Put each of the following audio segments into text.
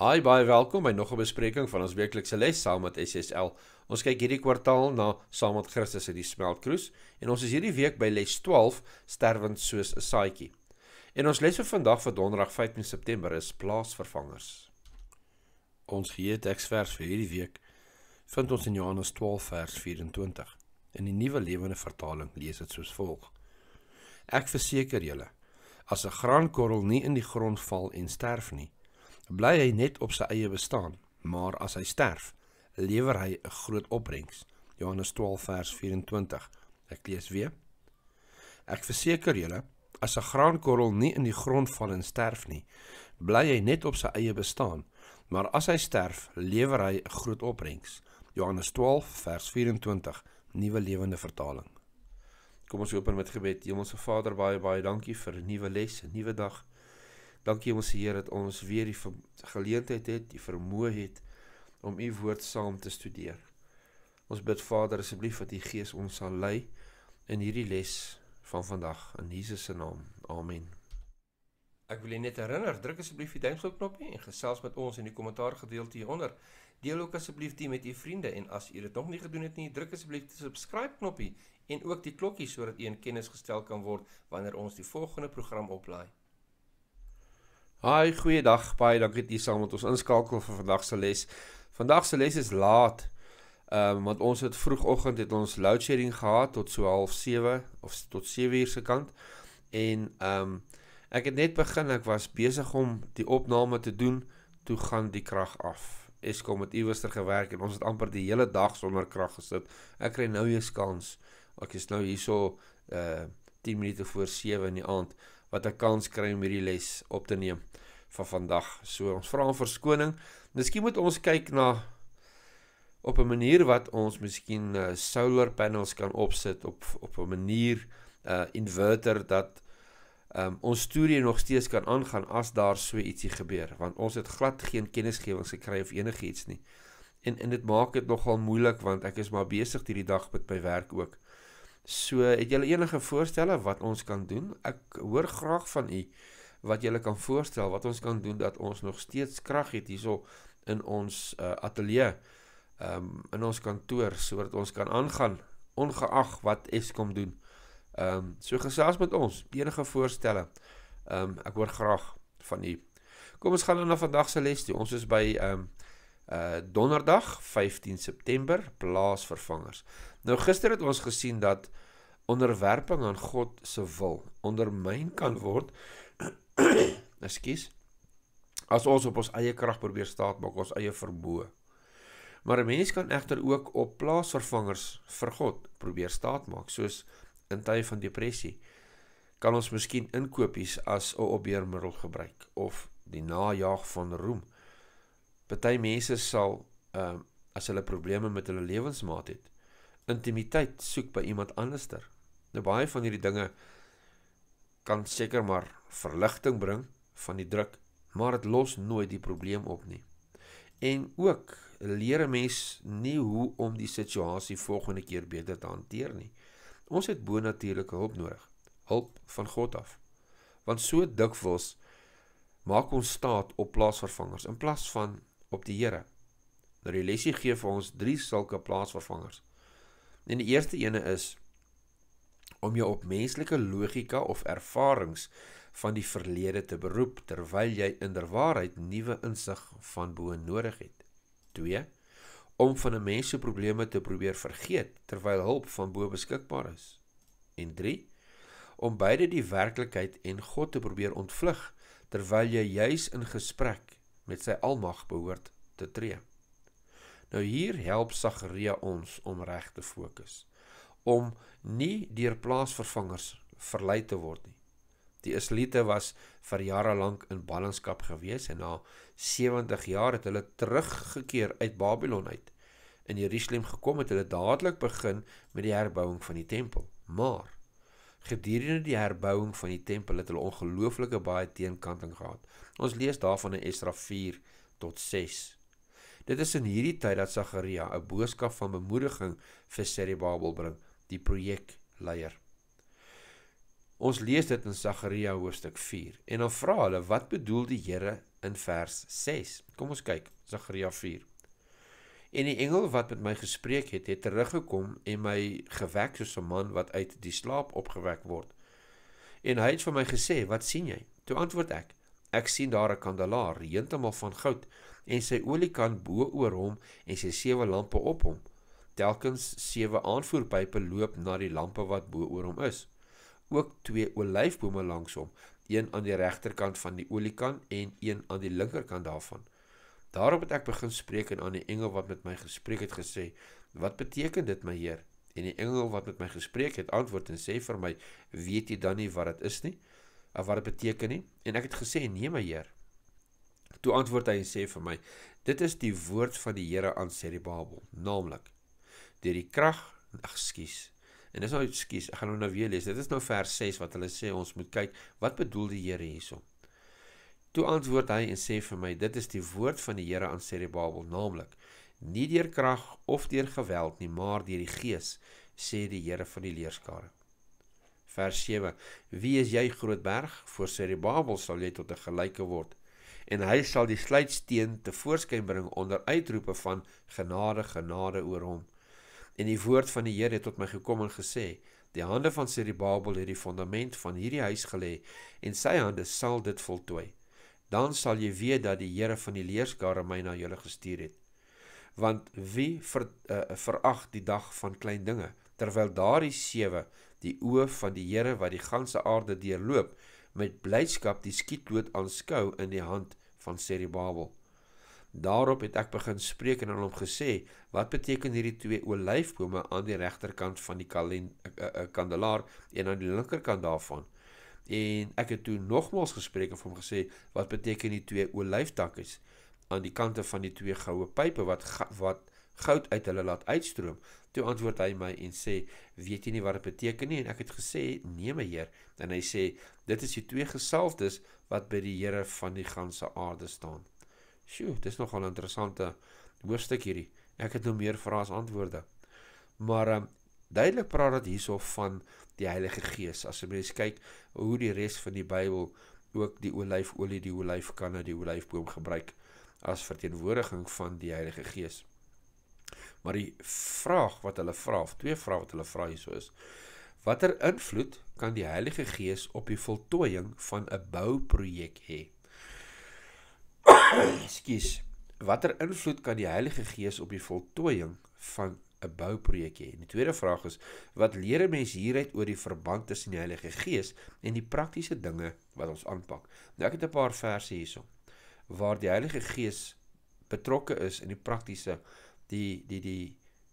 Hi, baie welkom by nog 'n bespreking van ons weeklikse les saam met SSL. Ons kyk hierdie kwartaal na Saam met Christus uit die Smeltkroes en ons is hierdie week by les 12 Sterwend soos 'n saadjie. En ons les vir vandag vir Donderdag 15 September is Plaasvervangers. Ons gee teksvers vir hierdie week vind ons in Johannes 12 vers 24. In die Nuwe Lewende Vertaling lees dit soos volg: Ek verseker julle, as 'n graankorrel nie in die grond val en sterf nie, bly hy net op sy eie bestaan, maar as hy sterf, lewer hy 'n groot opbrengs. Johannes 12 vers 24. Ek lees weer. Ek verseker julle, as 'n graankorrel nie in die grond val en sterf nie, bly hy net op sy eie bestaan, maar as hy sterf, lewer hy 'n groot opbrengs. Johannes 12 vers 24, Nuwe Lewende Vertaling. Kom ons open met gebed. Hemelse Vader, baie baie dankie vir 'n nuwe les, 'n nuwe dag Dankie ons Here dat ons weer die geleentheid het, die vermoë het om u woord saam te studeer. Ons bid Vader asseblief dat u Gees ons sal lei in hierdie les van vandag in Jesus se naam. Amen. Ek wil net herinner, druk asseblief die duimpjie knoppie en gesels met ons in die kommentaar gedeelte hieronder. Deel ook asseblief dit met u vriende en as u dit nog nie gedoen het nie, druk asseblief die subscribe knoppie en ook die klokkie sodat u in kennis gestel kan word wanneer ons die volgende program oplaai. Haai, goeiedag. Baie dankie dat jy saam met ons inskakel vir vandag se les. Vandag se les is laat. Ehm um, want ons het vroegoggend het ons load shedding gehad tot so half 7 of tot 7 uur se kant en ehm um, ek het net begin, ek was besig om die opname te doen toe gaan die krag af. Eskom het iewerster gewerk en ons het amper die hele dag sonder krag gesit. Ek kry nou 'n kans. Ek is nou hierso ehm uh, 10 minute voor 7 in die aand wat 'n kans kry om hierdie les op te neem van vandag. So ons vra om verskoning. Miskien moet ons kyk na op 'n manier wat ons miskien uh, solar panels kan opsit op op 'n manier 'n uh, eh, inverter dat um, ons storie nog steeds kan aangaan as daar so ietsie gebeur want ons het glad geen kennisgewing gekry of enigiets nie. En en dit maak dit nogal moeilik want ek is maar besig hierdie dag met my werk ook. So het julle enige voorstelle wat ons kan doen? Ek hoor graag van u wat julle kan voorstel wat ons kan doen dat ons nog steeds krag het hierso in ons uh, ateljee, um, in ons kantoor sodat ons kan aangaan ongeag wat Eskom doen. Ehm um, so gesels met ons enige voorstelle. Ehm um, ek hoor graag van u. Kom ons gaan nou na vandag se les toe. Ons is by ehm um, uh donderdag 15 September plaasvervangers. Nou gister het ons gesien dat onderwerping aan God se wil ondermyn kan word. Ekskuus. As ons op ons eie krag probeer staatmaak, ons eie verboë. Maar 'n mens kan egter ook op plaasvervangers vir God probeer staatmaak, soos in tye van depressie kan ons miskien inkopies as 'n opbeermiddel gebruik of die najag van roem. Party mense sal ehm um, as hulle probleme met hulle lewensmaat het, intimiteit soek by iemand anderster. Nou baie van hierdie dinge kan seker maar verligting bring van die druk, maar dit los nooit die probleem op nie. En ook leer 'n mens nie hoe om die situasie volgende keer beter te hanteer nie. Ons het bonatuurlike hulp nodig, hulp van God af. Want so dikwels maak ons staat op plaasvervangers in plaas van op die Here. Nou die lesie gee vir ons drie sulke plaasvervangers. En die eerste ene is om jou op menslike logika of ervarings van die verlede te beroep terwyl jy inderwaarheid nuwe insig van bo nodig het. 2 om van 'n mens se probleme te probeer vergeet terwyl hulp van bo beskikbaar is. En 3 om beide die werklikheid en God te probeer ontvlug terwyl jy juis in gesprek met sy almag behoort te tree. Nou hier help Sagaria ons om reg te fokus, om nie deur plaasvervangers verlei te word nie. Die Israeliete was vir jare lank in ballingskap gewees en na 70 jaar het hulle teruggekeer uit Babelon uit. In Jerusalem gekom het hulle dadelik begin met die herbouing van die tempel. Maar Gedurende die herbouing van die tempel het hulle ongelooflike baie teenkanting gehad. Ons lees daarvan in Esdra 4 tot 6. Dit is in hierdie tyd dat Sagaria 'n boodskap van bemoediging vir Seribabel bring, die projekleier. Ons lees dit in Sagaria hoofstuk 4 en dan vra hulle wat bedoel die Here in vers 6. Kom ons kyk Sagaria 4 En die engel wat met my gespreek het, het teruggekom en my gewek soos 'n man wat uit die slaap opgewek word. En hy het vir my gesê: "Wat sien jy?" Toe antwoord ek: "Ek sien daar 'n kandelaar, heeltemal van goud, en sy olie kan bo oor hom en sy sewe lampe op hom. Telkens sewe aanvoerpype loop na die lampe wat bo oor hom is. Ook twee olyfbome langs hom, een aan die regterkant van die oliekan en een aan die linkerkant daarvan." Daarop het ek begin spreek en aan die engel wat met my gespreek het gesê: "Wat beteken dit, my Heer?" En die engel wat met my gespreek het, antwoord en sê vir my: "Weet jy dan nie wat dit is nie? Of wat dit beteken nie?" En ek het gesê: "Nee, my Heer." Toe antwoord hy en sê vir my: "Dit is die woord van die Here aan Seribabel, naamlik: Deur die krag, ekskuus. En dis nou ekskuus, ek gaan nou nou weer lees. Dit is nou vers 6 wat hulle sê ons moet kyk, wat bedoel die Here hierso? Toe antwoord hy en sê vir my: "Dit is die woord van die Here aan Seribabel, naamlik: Nie deur krag of deur geweld nie, maar deur die Gees," sê die Here van die leerskare. Vers 7: "Wie is jy, groot berg? Voor Seribabel sal jy tot 'n gelyke word, en hy sal die sluitsteen te voorskyn bring onder uitroepe van genade, genade oor hom." En die woord van die Here het tot my gekom en gesê: "Die hande van Seribabel het die fondament van hierdie huis gelê, en sy hande sal dit voltooi." dan sal jy weet dat die Here van die leerskare my na julle gestuur het. Want wie ver, uh, eh, verag die dag van klein dinge terwyl daardie sewe die oë van die Here wat die ganse aarde deurloop met blydskap die skietdood aanskou in die hand van Seribabel. Daarop het ek begin spreek en aan hom gesê, "Wat beteken hierdie twee olyfbome aan die regterkant van die kalend, uh, uh, kandelaar en aan die linkerkant daarvan?" en ek het toe nogmaals gespreek en vir hom gesê wat beteken die twee olyftakke aan die kante van die twee goue pype wat wat goud uit hulle laat uitstroom. Toe antwoord hy my en sê, "Weet jy nie wat dit beteken nie?" En ek het gesê, "Nee, my heer." En hy sê, "Dit is die twee gesalfdes wat by die Here van die ganse aarde staan." Sjoe, dis nogal 'n interessante hoofstuk hierdie. Ek het nou meer vrae as antwoorde. Maar um, Duidelik praat dit hierso van die Heilige Gees. As jy mens kyk hoe die res van die Bybel ook die olyfolie, die olyfkanne, die olyfboom gebruik as verteenwoordiging van die Heilige Gees. Maar die vraag wat hulle vra, twee vrae wat hulle vra hierso is: Watter invloed kan die Heilige Gees op die voltooiing van 'n bouprojek hê? Ekskuus. Watter invloed kan die Heilige Gees op die voltooiing van 'n bouprojek hê. Die tweede vraag is wat leer 'n mens hieruit oor die verband tussen die Heilige Gees en die praktiese dinge wat ons aanpak? Nou ek het 'n paar verse hierso waar die Heilige Gees betrokke is in die praktiese die die die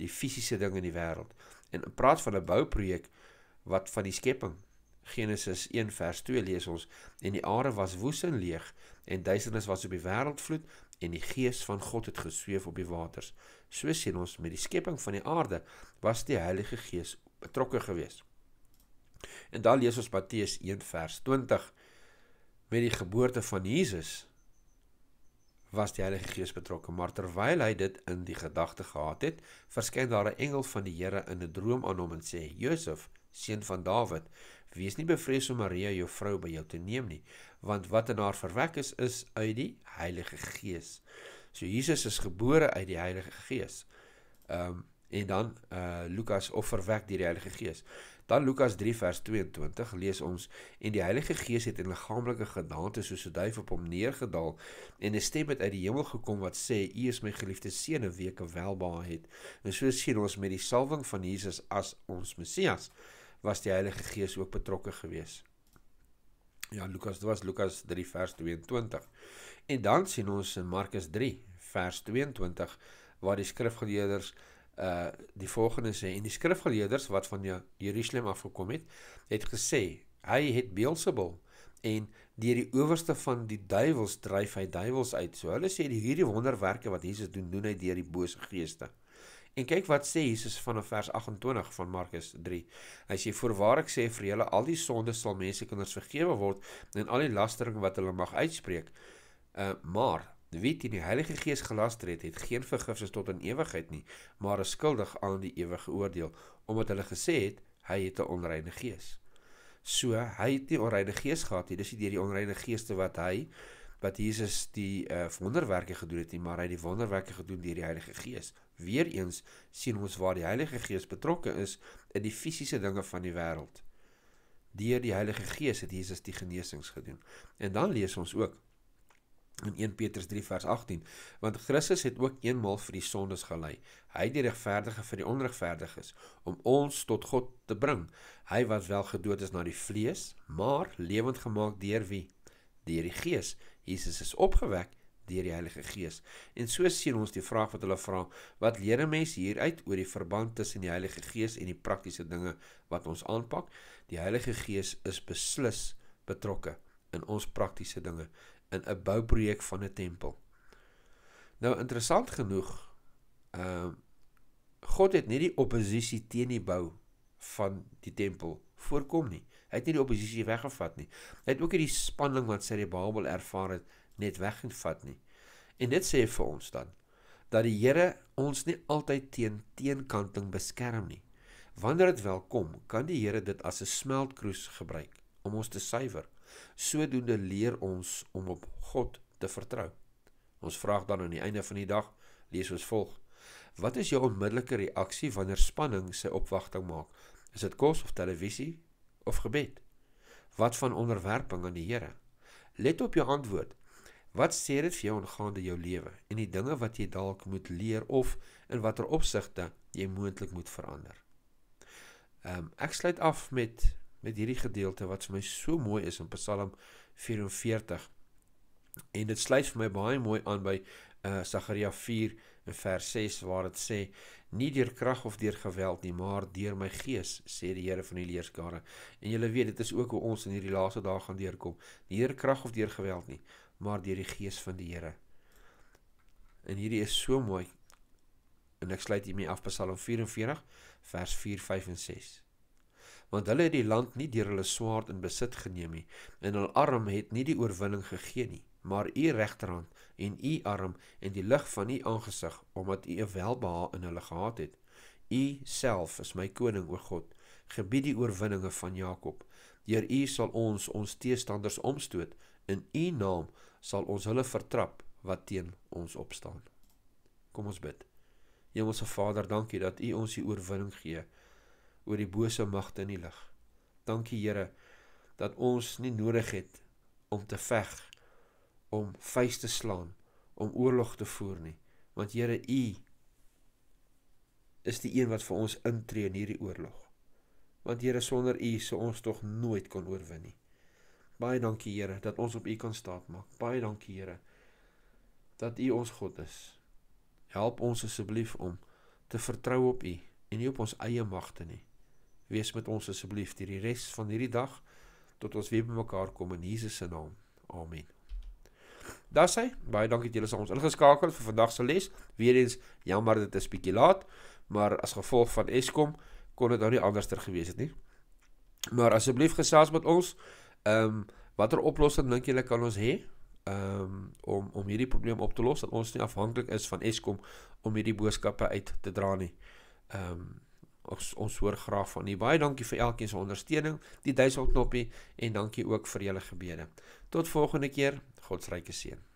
die fisiese dinge in die wêreld. En praat van 'n bouprojek wat van die skepping Genesis 1 vers 2 lees ons en die aarde was woes en leeg en duisternis was op die wêreldvloed en die gees van God het gesweef op die waters. So sien ons met die skepping van die aarde was die Heilige Gees betrokke geweest. En dan lees ons Matteus 1 vers 20 met die geboorte van Jesus was die Heilige Gees betrokke, maar terwyl hy dit in die gedagte gehad het, verskyn daar 'n engel van die Here in 'n droom aan hom en sê: "Josef, seun van Dawid, Wees nie bevrees om Maria jou vrou by jou te neem nie, want wat in haar verwek is is uit die Heilige Gees. So Jesus is gebore uit die Heilige Gees. Ehm um, en dan eh uh, Lukas of verwek deur die Heilige Gees. Dan Lukas 3 vers 22 lees ons en die Heilige Gees het in liggaamlike gedaante soos 'n duif op hom neergedaal en 'n stem het uit die hemel gekom wat sê U is my geliefde seun en wie ek welbehaag het. En so sien ons met die salwing van Jesus as ons Messias was die Heilige Gees ook betrokke geweest. Ja, Lukas, dit was Lukas 3 vers 22. En dan sien ons in Markus 3 vers 22 waar die skrifgeleerders uh die volgende sê en die skrifgeleerders wat van ja-, Jerusalem af gekom het, het gesê hy het Beelzebul en deur die owerste van die duiwels dryf hy duiwels uit. So hulle sê hierdie wonderwerke wat Jesus doen, doen hy deur die bose geeste. En kyk wat sê Jesus vanaf vers 28 van Markus 3. Hy sê: "Voorwaar ek sê vir julle, al die sondes sal mense kinders vergewe word en al die lastering wat hulle mag uitspreek. Uh maar wie teen die Heilige Gees gelaster het, het geen vergifnis tot in ewigheid nie, maar is skuldig aan die ewige oordeel, omdat hulle gesê het hy het 'n onreine gees." So, hy het nie onreine gees gehad nie. Dis nie deur die onreine geeste wat hy wat Jesus die uh, wonderwerke gedoen het nie, maar hy het die wonderwerke gedoen deur die Heilige Gees. Weereens sien ons waar die Heilige Gees betrokke is in die fisiese dinge van die wêreld. Deur die Heilige Gees het Jesus die genesings gedoen. En dan lees ons ook in 1 Petrus 3 vers 18 want Christus het ook eenmaal vir die sondes gelei hy die regverdige vir die onregverdiges om ons tot God te bring hy was wel gedood is na die vlees maar lewend gemaak deur wie deur die Gees. Jesus is opgewek deur die Heilige Gees. En so sien ons die vraag wat hulle vra, wat leer 'n mens hieruit oor die verband tussen die Heilige Gees en die praktiese dinge wat ons aanpak? Die Heilige Gees is beslis betrokke in ons praktiese dinge in 'n bouprojek van 'n tempel. Nou interessant genoeg, ehm uh, God het nie die oppositie teen die bou van die tempel voorkom nie. Hy het nie die oppositie weggevat nie. Hy het ook nie die spanning wat sy Babel ervaar het net weggevat nie. En dit sê vir ons dan dat die Here ons nie altyd teen teenkanting beskerm nie. Wanneer dit wel kom, kan die Here dit as 'n smeltkroes gebruik om ons te suiwer. Sodoende leer ons om op God te vertrou. Ons vra dan aan die einde van die dag lees ons volg: Wat is jou onmiddellike reaksie wanneer spanning sy opwagting maak? Is dit kos of televisie of gebed? Wat van onderwerping aan die Here? Let op jou antwoord. Wat sê dit vir jou aangaande jou lewe en die dinge wat jy dalk moet leer of in watter opsigte jy moontlik moet verander? Ehm um, ek sluit af met met hierdie gedeelte wat vir my so mooi is in Psalm 44. En dit sluit vir my baie mooi aan by eh uh, Sagaria 4 in vers 6 waar dit sê nie deur krag of deur geweld nie maar deur my gees sê die Here van die leerskare en julle weet dit is ook hoe ons in hierdie laaste dae gaan deurkom nie deur krag of deur geweld nie maar deur die gees van die Here en hierdie is so mooi en ek sluit hiermee af Psalm 44 vers 4 5 en 6 want hulle het die land nie deur hulle swaard in besit geneem nie en hul arm het nie die oorwinning gegee nie maar u regterhand en u arm en die lig van u aangesig omdat u 'n welbehae in hulle gehad het. U self is my koning o God. Gebied die oorwinninge van Jakob. Deur u sal ons ons teestanders omstoot. In u naam sal ons hulle vertrap wat teen ons opstaan. Kom ons bid. Hemelse Vader, dankie dat u ons die oorwinning gee oor die bose magte in die lig. Dankie Here dat ons nie nodig het om te veg om vuis te slaan, om oorlog te voer nie, want Here U is die een wat vir ons intree in hierdie oorlog. Want Here sonder U sou ons tog nooit kon oorwin nie. Baie dankie Here dat ons op U kan staatmaak. Baie dankie Here dat U ons God is. Help ons asseblief om te vertrou op U en nie op ons eie magte nie. Wees met ons asseblief hierdie res van hierdie dag tot ons weer bymekaar kom in Jesus se naam. Amen. Daar's hy. Baie dankie dat julle ons ingeskakel vir vandag se les. Weerens jammer dit is bietjie laat, maar as gevolg van Eskom kon dit nou nie anderster gewees het nie. Maar asseblief gesels met ons. Ehm um, watter oplossing dink julle kan ons hê? Um, om om hierdie probleem op te los dat ons nie afhanklik is van Eskom om hierdie boodskappe uit te dra nie. Ehm um, ons ons hoor graag van u. Baie dankie vir elkeen se ondersteuning, die duisendknoppie en dankie ook vir julle gebede. Tot volgende keer. God se ryke seën.